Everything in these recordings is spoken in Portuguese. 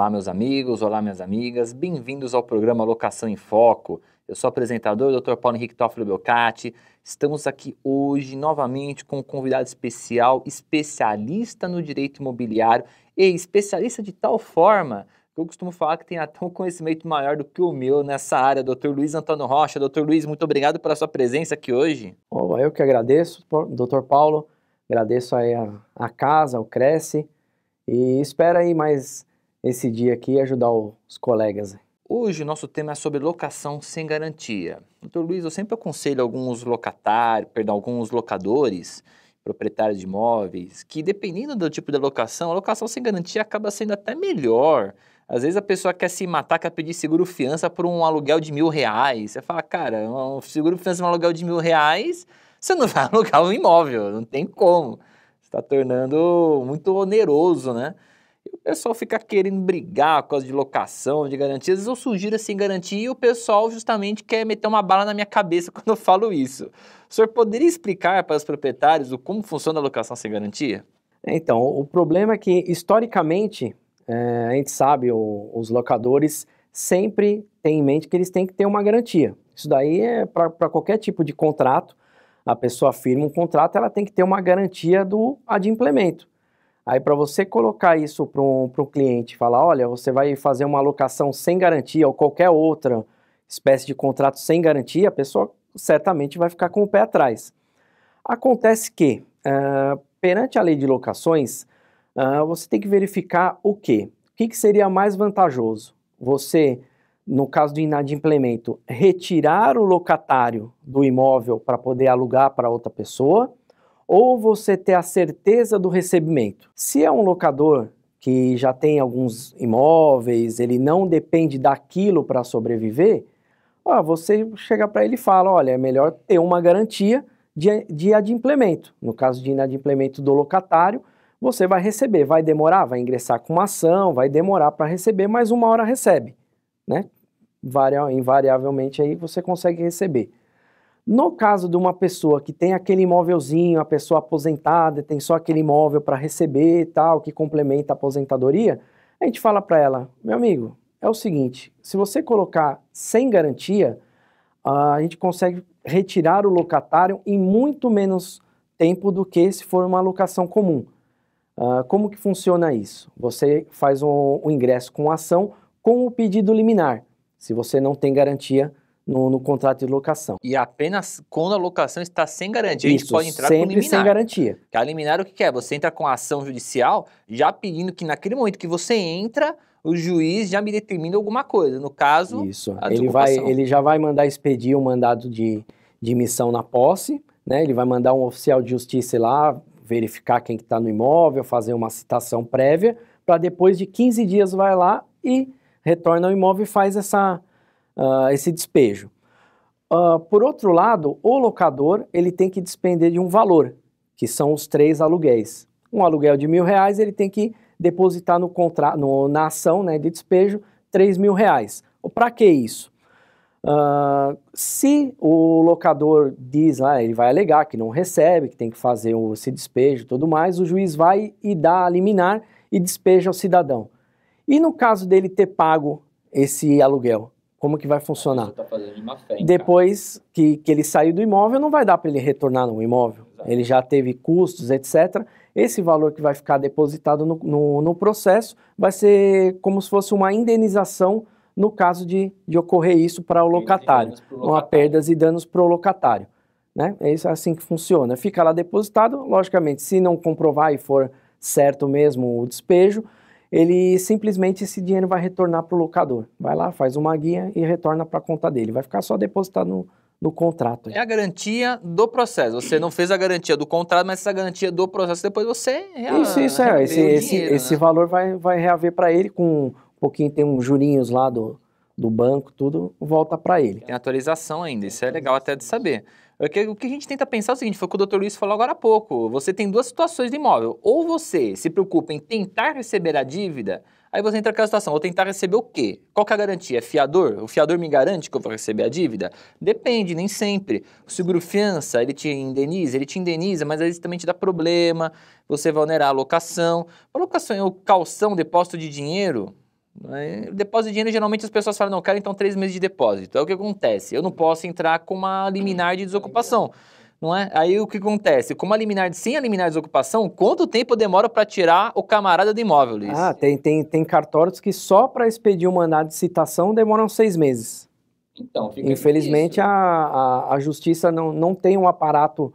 Olá, meus amigos, olá, minhas amigas, bem-vindos ao programa Locação em Foco. Eu sou o apresentador, Dr. Paulo Henrique Toffoli Belcati. Estamos aqui hoje novamente com um convidado especial, especialista no direito imobiliário e especialista de tal forma que eu costumo falar que tem até um conhecimento maior do que o meu nessa área, Dr. Luiz Antônio Rocha. Dr. Luiz, muito obrigado pela sua presença aqui hoje. Oh, eu que agradeço, Dr. Paulo. Agradeço aí a, a casa, o Cresce e espera aí mais esse dia aqui e ajudar os colegas. Hoje o nosso tema é sobre locação sem garantia. Doutor Luiz, eu sempre aconselho alguns locatários, perdão, alguns locadores, proprietários de imóveis, que dependendo do tipo de locação, a locação sem garantia acaba sendo até melhor. Às vezes a pessoa quer se matar, quer pedir seguro fiança por um aluguel de mil reais. Você fala, cara, um seguro fiança é um aluguel de mil reais, você não vai alugar um imóvel, não tem como. Está tornando muito oneroso, né? E o pessoal fica querendo brigar por causa de locação, de garantias. Às vezes eu sugiro assim garantia e o pessoal justamente quer meter uma bala na minha cabeça quando eu falo isso. O senhor poderia explicar para os proprietários o como funciona a locação sem garantia? Então, o problema é que historicamente, é, a gente sabe, o, os locadores sempre têm em mente que eles têm que ter uma garantia. Isso daí é para qualquer tipo de contrato. A pessoa firma um contrato, ela tem que ter uma garantia do adimplemento. Aí para você colocar isso para um cliente, falar, olha, você vai fazer uma alocação sem garantia ou qualquer outra espécie de contrato sem garantia, a pessoa certamente vai ficar com o pé atrás. Acontece que, uh, perante a lei de locações, uh, você tem que verificar o quê? O que, que seria mais vantajoso? Você, no caso do inadimplemento, retirar o locatário do imóvel para poder alugar para outra pessoa ou você ter a certeza do recebimento. Se é um locador que já tem alguns imóveis, ele não depende daquilo para sobreviver, ó, você chega para ele e fala: olha, é melhor ter uma garantia de, de adimplemento. No caso de inadimplemento do locatário, você vai receber. Vai demorar, vai ingressar com uma ação, vai demorar para receber, mas uma hora recebe. Né? Invariavelmente aí você consegue receber. No caso de uma pessoa que tem aquele imóvelzinho, a pessoa aposentada, tem só aquele imóvel para receber e tal, que complementa a aposentadoria, a gente fala para ela, meu amigo, é o seguinte, se você colocar sem garantia, a gente consegue retirar o locatário em muito menos tempo do que se for uma locação comum. Ah, como que funciona isso? Você faz o um, um ingresso com ação com o pedido liminar, se você não tem garantia no, no, contrato de locação. E apenas quando a locação está sem garantia, Isso, a gente pode entrar sempre com liminar. sem garantia. Que a liminar o que é? Você entra com a ação judicial já pedindo que naquele momento que você entra, o juiz já me determina alguma coisa. No caso, Isso. ele vai, ele já vai mandar expedir um mandado de, de missão na posse, né? Ele vai mandar um oficial de justiça lá verificar quem está que tá no imóvel, fazer uma citação prévia, para depois de 15 dias vai lá e retorna ao imóvel e faz essa uh, esse despejo. Uh, por outro lado, o locador ele tem que despender de um valor, que são os três aluguéis. Um aluguel de mil reais ele tem que depositar no contra... na ação né, de despejo três mil reais. Para que isso? Uh, se o locador diz, ah, ele vai alegar que não recebe, que tem que fazer o, esse despejo e tudo mais, o juiz vai e dá a liminar e despeja o cidadão. E no caso dele ter pago esse aluguel, como que vai funcionar. Tá fé, Depois que, que ele saiu do imóvel, não vai dar para ele retornar no imóvel. Exato. Ele já teve custos, etc. Esse valor que vai ficar depositado no, no, no, processo vai ser como se fosse uma indenização no caso de, de ocorrer isso para o locatário. Uma perdas e danos para o locatário. Né? É isso, é assim que funciona. Fica lá depositado, logicamente, se não comprovar e for certo mesmo o despejo, ele simplesmente esse dinheiro vai retornar para o locador. Vai lá, faz uma guia e retorna para a conta dele. Vai ficar só depositado no, no contrato. É a garantia do processo. Você não fez a garantia do contrato, mas essa garantia do processo depois você reaver, Isso, isso é. Esse, dinheiro, esse, né? esse valor vai, vai reaver para ele com um pouquinho, tem uns jurinhos lá do, do banco, tudo volta para ele. Tem atualização ainda, isso é legal até de saber. O é que, o que a gente tenta pensar é o seguinte, foi o que o doutor Luiz falou agora há pouco. Você tem duas situações de imóvel. Ou você se preocupa em tentar receber a dívida, aí você entra naquela situação, vou tentar receber o quê? Qual que é a garantia? É fiador? O fiador me garante que eu vou receber a dívida? Depende, nem sempre. O seguro-fiança, ele te indeniza, ele te indeniza, mas aí também te dá problema, você vai onerar a locação. A locação é o calção, depósito de dinheiro, né? Depósito de dinheiro, geralmente as pessoas falam, não, eu quero então três meses de depósito. É o que acontece. Eu não posso entrar com uma liminar de desocupação. Não é? Aí o que acontece? Com uma liminar, de sem a liminar de desocupação, quanto tempo demora para tirar o camarada do imóvel, Luiz? Ah, tem, tem, tem cartórios que só para expedir o um mandado de citação demoram seis meses. Então, Infelizmente, a, a, a justiça não, não tem um aparato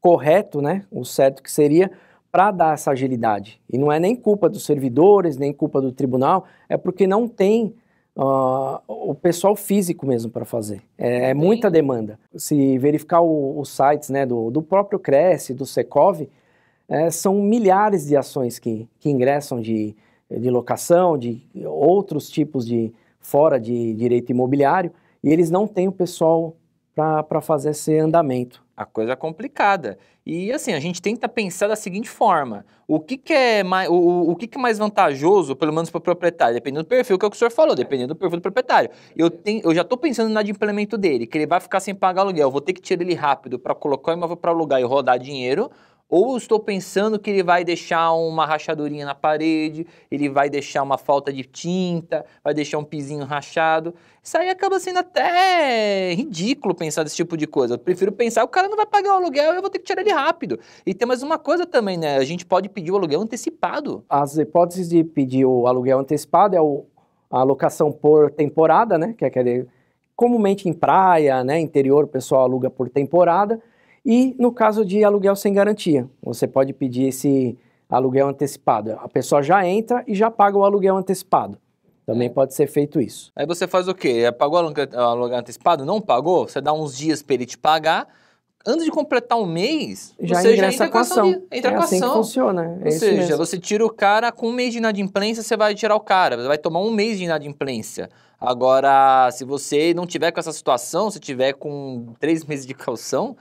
correto, né? O certo que seria para dar essa agilidade. E não é nem culpa dos servidores, nem culpa do tribunal, é porque não tem uh, o pessoal físico mesmo para fazer. É, é, muita demanda. Se verificar os sites né, do, do próprio Cresce, do Secov, é, são milhares de ações que, que ingressam de, de locação, de outros tipos de fora de direito imobiliário, e eles não têm o pessoal para fazer esse andamento. A coisa é complicada. E assim, a gente tenta pensar da seguinte forma: o que, que é mais, o, o que, que é mais vantajoso, pelo menos para o proprietário, dependendo do perfil, que é o que o senhor falou, dependendo do perfil do proprietário. Eu, tenho, eu já estou pensando na de implemento dele, que ele vai ficar sem pagar aluguel, vou ter que tirar ele rápido para colocar o imóvel para alugar e rodar dinheiro, ou eu estou pensando que ele vai deixar uma rachadurinha na parede, ele vai deixar uma falta de tinta, vai deixar um pisinho rachado. Isso aí acaba sendo até ridículo pensar desse tipo de coisa. Eu prefiro pensar, o cara não vai pagar o aluguel, eu vou ter que tirar ele rápido. E tem mais uma coisa também, né? A gente pode pedir o aluguel antecipado. As hipóteses de pedir o aluguel antecipado é o, a locação por temporada, né? Que é aquele, comumente em praia, né? Interior, o pessoal aluga por temporada. E no caso de aluguel sem garantia, você pode pedir esse aluguel antecipado. A pessoa já entra e já paga o aluguel antecipado. Também é. pode ser feito isso. Aí você faz o quê? É, pagou o aluguel antecipado? Não pagou? Você dá uns dias para ele te pagar. Antes de completar um mês, já você já entra com a ação. De, entra é assim que funciona. É Ou seja, mesmo. você tira o cara com um mês de inadimplência, você vai tirar o cara. Você vai tomar um mês de inadimplência. Agora, se você não tiver com essa situação, se tiver com três meses de calção,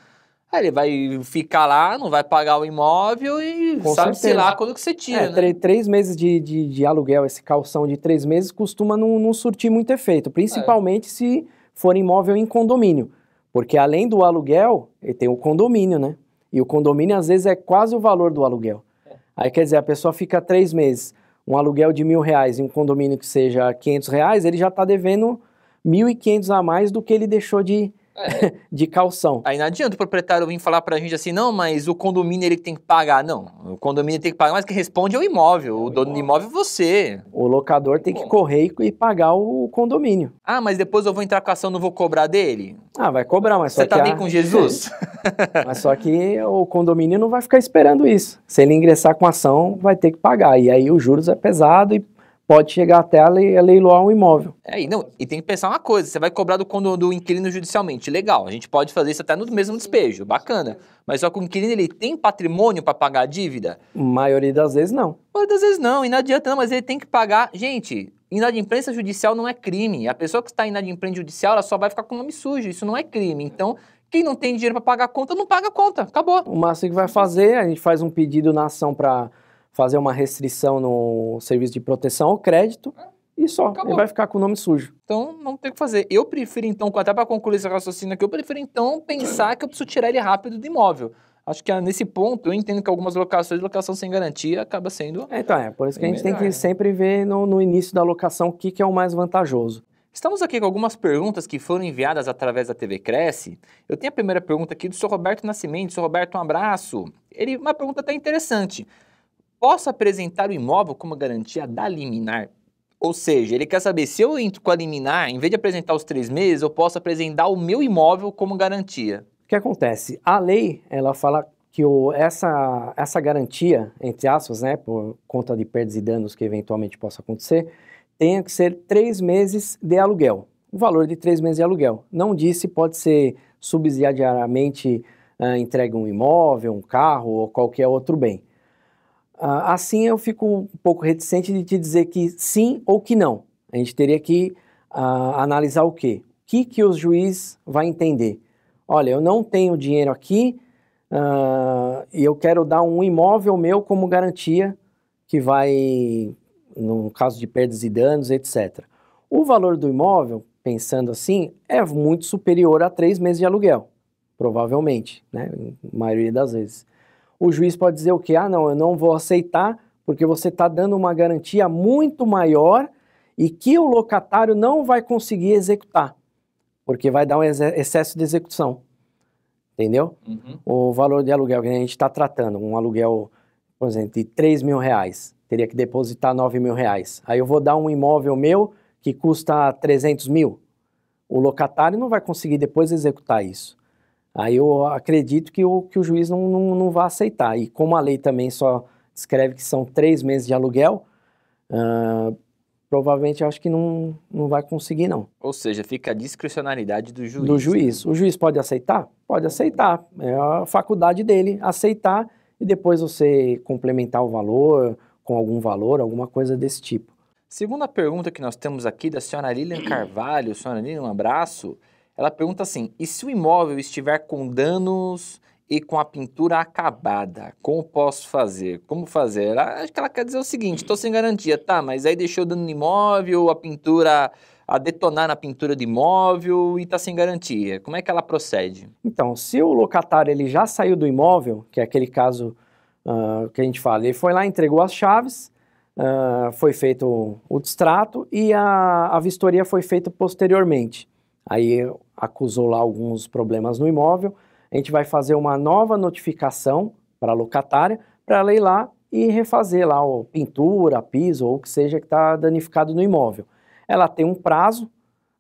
ele vai ficar lá, não vai pagar o imóvel e sabe-se lá quando que você tira. É, né? três, três meses de, de, de, aluguel, esse calção de três meses, costuma não, não surtir muito efeito, principalmente é. se for imóvel em condomínio. Porque além do aluguel, ele tem o condomínio, né? E o condomínio, às vezes, é quase o valor do aluguel. É. Aí, quer dizer, a pessoa fica três meses, um aluguel de mil reais e um condomínio que seja 500 reais, ele já está devendo 1.500 a mais do que ele deixou de, é. de calção. Aí não adianta o proprietário vir falar pra gente assim, não, mas o condomínio ele tem que pagar. Não, o condomínio tem que pagar, mas quem responde é o imóvel. É o, o, dono imóvel. do imóvel é você. O locador tem Bom. que correr e pagar o condomínio. Ah, mas depois eu vou entrar com a ação, não vou cobrar dele? Ah, vai cobrar, mas só você tá que... Você tá bem a... com Jesus? mas só que o condomínio não vai ficar esperando isso. Se ele ingressar com ação, vai ter que pagar. E aí os juros é pesado e pode chegar até a, lei, a leiloar um imóvel. É, e, não, e tem que pensar uma coisa, você vai cobrar do, do, do inquilino judicialmente, legal, a gente pode fazer isso até no mesmo despejo, bacana. Mas só que o inquilino, ele tem patrimônio para pagar a dívida? A maioria das vezes não. A maioria das vezes não, e não adianta não, mas ele tem que pagar. Gente, inadimplência judicial não é crime, a pessoa que está inadimplente judicial, ela só vai ficar com o nome sujo, isso não é crime. Então, quem não tem dinheiro para pagar a conta, não paga a conta, acabou. O máximo que vai fazer, a gente faz um pedido na ação para fazer uma restrição no serviço de proteção ao crédito e só. Acabou. Ele vai ficar com o nome sujo. Então não tem o que fazer. Eu prefiro então, até para concluir esse raciocínio aqui, eu prefiro então pensar que eu preciso tirar ele rápido do imóvel. Acho que ah, nesse ponto eu entendo que algumas locações, locação sem garantia, acaba sendo. É, então, é. Por isso que a gente melhor, tem que né? sempre ver no, no, início da locação o que, que é o mais vantajoso. Estamos aqui com algumas perguntas que foram enviadas através da TV Cresce. Eu tenho a primeira pergunta aqui do Sr. Roberto Nascimento. Sr. Roberto, um abraço. Ele, uma pergunta até interessante. Posso apresentar o imóvel como garantia da liminar. Ou seja, ele quer saber se eu entro com a liminar, em vez de apresentar os três meses, eu posso apresentar o meu imóvel como garantia. O que acontece? A lei, ela fala que o, essa, essa garantia, entre aspas, né, por conta de perdas e danos que eventualmente possa acontecer, tenha que ser três meses de aluguel. O valor de três meses de aluguel. Não disse pode ser subsidiariamente uh, entregue um imóvel, um carro ou qualquer outro bem. Ah, assim, eu fico um pouco reticente de te dizer que sim ou que não. A gente teria que uh, analisar o quê? O que, que o juiz vai entender? Olha, eu não tenho dinheiro aqui uh, e eu quero dar um imóvel meu como garantia que vai, no caso de perdas e danos, etc. O valor do imóvel, pensando assim, é muito superior a três meses de aluguel, provavelmente, né? maioria das vezes o juiz pode dizer o que? Ah, não, eu não vou aceitar, porque você está dando uma garantia muito maior e que o locatário não vai conseguir executar, porque vai dar um excesso de execução. Entendeu? Uhum. O valor de aluguel que a gente está tratando, um aluguel, por exemplo, de 3 mil reais, teria que depositar 9 mil reais. Aí eu vou dar um imóvel meu que custa 300 mil. O locatário não vai conseguir depois executar isso. Aí eu acredito que o, que o juiz não, não, não vai aceitar. E como a lei também só descreve que são três meses de aluguel, uh, provavelmente eu acho que não, não vai conseguir, não. Ou seja, fica a discricionalidade do juiz. Do juiz. Né? O juiz pode aceitar? Pode aceitar. É a faculdade dele aceitar e depois você complementar o valor com algum valor, alguma coisa desse tipo. Segunda pergunta que nós temos aqui da senhora Lilian Carvalho. Senhora Lilian, um abraço. Ela pergunta assim: e se o imóvel estiver com danos e com a pintura acabada, como posso fazer? Como fazer? Acho que ela quer dizer o seguinte: estou sem garantia, tá? Mas aí deixou dano no imóvel, a pintura a detonar na pintura de imóvel e está sem garantia. Como é que ela procede? Então, se o locatário ele já saiu do imóvel, que é aquele caso uh, que a gente fala, ele foi lá, entregou as chaves, uh, foi feito o distrato e a, a vistoria foi feita posteriormente. Aí acusou lá alguns problemas no imóvel, a gente vai fazer uma nova notificação para a locatária para ela ir lá e refazer lá o pintura, piso ou o que seja que está danificado no imóvel. Ela tem um prazo,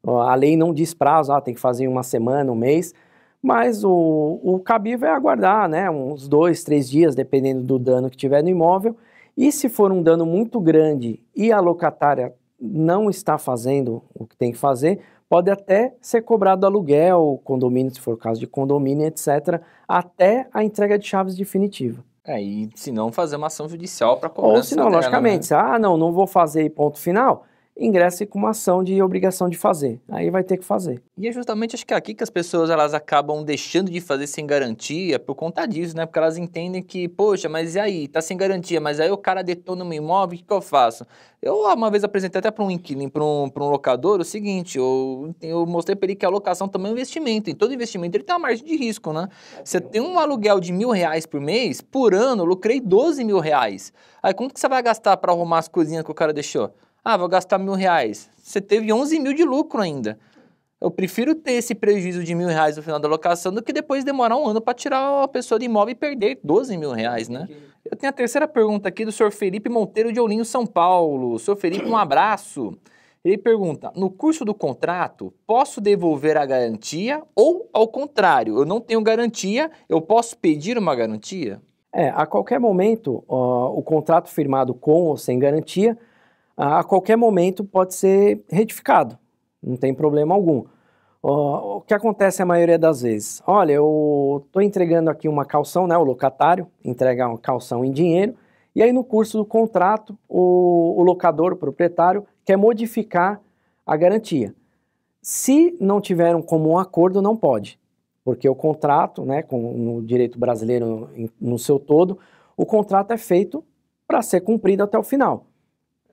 a lei não diz prazo, ah, tem que fazer em uma semana, um mês, mas o, o cabível é aguardar né, uns dois, três dias, dependendo do dano que tiver no imóvel. E se for um dano muito grande e a locatária não está fazendo o que tem que fazer, pode até ser cobrado aluguel, condomínio, se for o caso de condomínio, etc., até a entrega de chaves definitiva. É, e se não, fazer uma ação judicial para cobrar. Ou se não, logicamente, né? ah, não, não vou fazer ponto final, ingresse com uma ação de obrigação de fazer. Aí vai ter que fazer. E é justamente acho que é aqui que as pessoas elas acabam deixando de fazer sem garantia por conta disso, né? Porque elas entendem que, poxa, mas e aí? Tá sem garantia, mas aí o cara detona meu imóvel, o que, que eu faço? Eu ah, uma vez apresentei até para um inquilino, para um, um locador, o seguinte, eu, eu mostrei para ele que a locação também é um investimento. Em todo investimento ele tem uma margem de risco, né? Você tem um aluguel de mil reais por mês, por ano eu lucrei 12 mil reais. Aí quanto que você vai gastar para arrumar as coisinhas que o cara deixou? Ah, vou gastar mil reais. Você teve 11 mil de lucro ainda. Eu prefiro ter esse prejuízo de mil reais no final da locação do que depois demorar um ano para tirar a pessoa do imóvel e perder 12 mil reais, né? Eu tenho a terceira pergunta aqui do senhor Felipe Monteiro de Oulinho, São Paulo. Senhor Felipe, um abraço. Ele pergunta: no curso do contrato, posso devolver a garantia ou, ao contrário, eu não tenho garantia, eu posso pedir uma garantia? É, a qualquer momento, ó, o contrato firmado com ou sem garantia a qualquer momento pode ser retificado, não tem problema algum. O que acontece a maioria das vezes? Olha, eu estou entregando aqui uma calção, né? O locatário entrega uma calção em dinheiro, e aí no curso do contrato, o, o locador, o proprietário, quer modificar a garantia. Se não tiver um comum acordo, não pode, porque o contrato, né, com, o direito brasileiro no, no seu todo, o contrato é feito para ser cumprido até o final.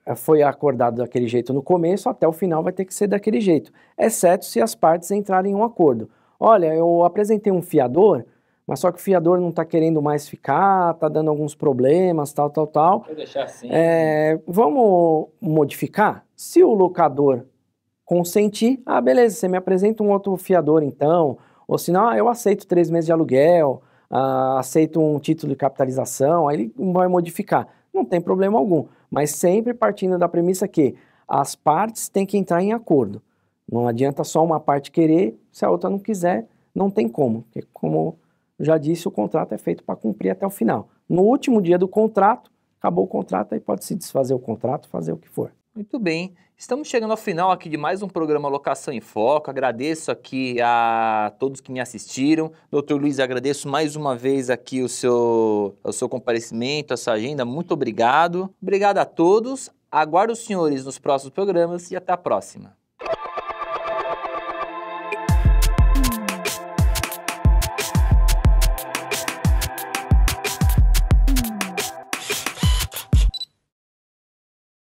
É, foi acordado daquele jeito no começo, até o final vai ter que ser daquele jeito, exceto se as partes entrarem em um acordo. Olha, eu apresentei um fiador, mas só que o fiador não está querendo mais ficar, está dando alguns problemas, tal, tal, tal. Vou deixar assim. É, vamos modificar? Se o locador consentir, ah, beleza, você me apresenta um outro fiador então, ou se não, ah, eu aceito três meses de aluguel, ah, aceito um título de capitalização, aí ele vai modificar. Não tem problema algum mas sempre partindo da premissa que as partes têm que entrar em acordo. Não adianta só uma parte querer, se a outra não quiser, não tem como. Porque, como já disse, o contrato é feito para cumprir até o final. No último dia do contrato, acabou o contrato, aí pode se desfazer o contrato, fazer o que for. Muito bem. Estamos chegando ao final aqui de mais um programa Locação em Foco. Agradeço aqui a todos que me assistiram. Doutor Luiz, agradeço mais uma vez aqui o seu, o seu comparecimento, a sua agenda. Muito obrigado. Obrigado a todos. Aguardo os senhores nos próximos programas e até a próxima.